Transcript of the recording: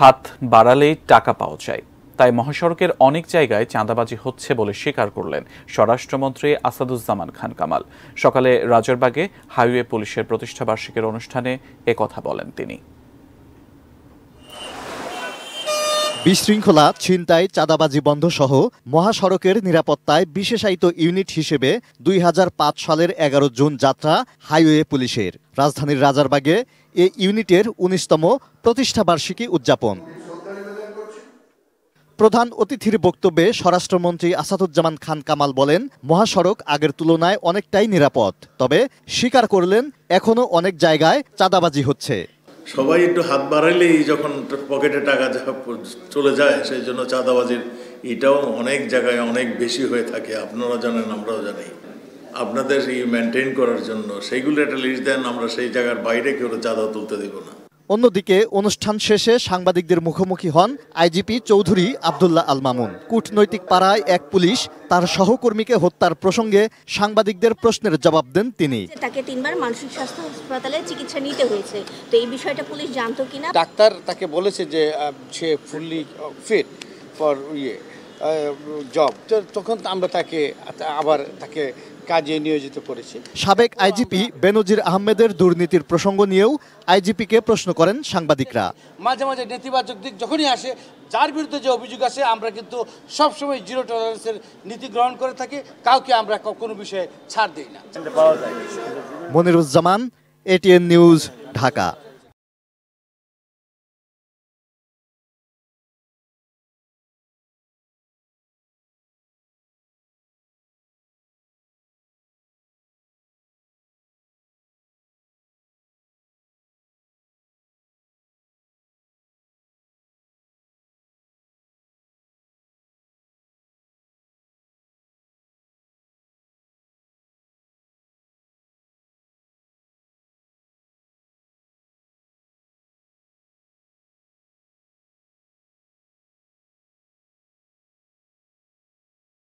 হাত বাড়ালেই টাকা পাওয়া যায় তাই মহাসড়কের অনেক জায়গায় চাঁদাবাজি হচ্ছে বলে স্বীকার করলেন স্বরাষ্ট্রমন্ত্রী আসাদুজ্জামান খান কামাল সকালে রাজারবাগে হাইওয়ে পুলিশের প্রতিষ্ঠাবার্ষিকীর অনুষ্ঠানে একথা বলেন তিনি বিশৃঙ্খলা ছিনতাই চাঁদাবাজি বন্ধ সহ মহাসড়কের নিরাপত্তায় বিশেষায়িত ইউনিট হিসেবে দুই সালের এগারো জুন যাত্রা হাইওয়ে পুলিশের রাজধানীর রাজারবাগে এ ইউনিটের উনিশতম প্রতিষ্ঠাবার্ষিকী উদযাপন প্রধান অতিথির বক্তব্যে স্বরাষ্ট্রমন্ত্রী আসাদুজ্জামান খান কামাল বলেন মহাসড়ক আগের তুলনায় অনেকটাই নিরাপদ তবে স্বীকার করলেন এখনও অনেক জায়গায় চাঁদাবাজি হচ্ছে সবাই একটু হাত বাড়াইলেই যখন পকেটে টাকা চলে যায় সেই জন্য চাঁদাবাজির এটাও অনেক জায়গায় অনেক বেশি হয়ে থাকে আপনারা জানেন আমরাও জানি আপনাদের এই মেনটেন করার জন্য সেইগুলো একটা লিস্ট দেন আমরা সেই জায়গার বাইরে কেউ চাঁদা তুলতে দেবো না অন্যদিকে অনুষ্ঠান শেষে সাংবাদিকদের মুখোমুখি হন আইজিপি চৌধুরী আবদুল্লাহ আল মামুন কূটনৈতিক পাড়ায় এক পুলিশ তার সহকর্মীকে হত্যার প্রসঙ্গে সাংবাদিকদের প্রশ্নের জবাব দেন তিনি তাকে তিনবার মানসিক স্বাস্থ্য হাসপাতালে চিকিৎসা নিতে হয়েছে তো এই বিষয়টা পুলিশ জানতো কিনা ডাক্তার তাকে বলেছে যে সে ফুললি ফিট ফর ইয়ে জব তখন আমরা তাকে আবার তাকে কাজে নিয়োজিত করেছে সাবেক আইজিপি বেনজির আহমেদের দুর্নীতির প্রসঙ্গ নিয়েও আইজিপিকে প্রশ্ন করেন সাংবাদিকরা মাঝে মাঝে নেতিবাচক দিক যখনই আসে যার বিরুদ্ধে যে অভিযোগ আসে আমরা কিন্তু সবসময় জিরো টলারেন্সের নীতি গ্রহণ করে থাকি কাউকে আমরা কোনো বিষয়ে ছাড় দিই না মনিরুজ্জামান এটিএন নিউজ ঢাকা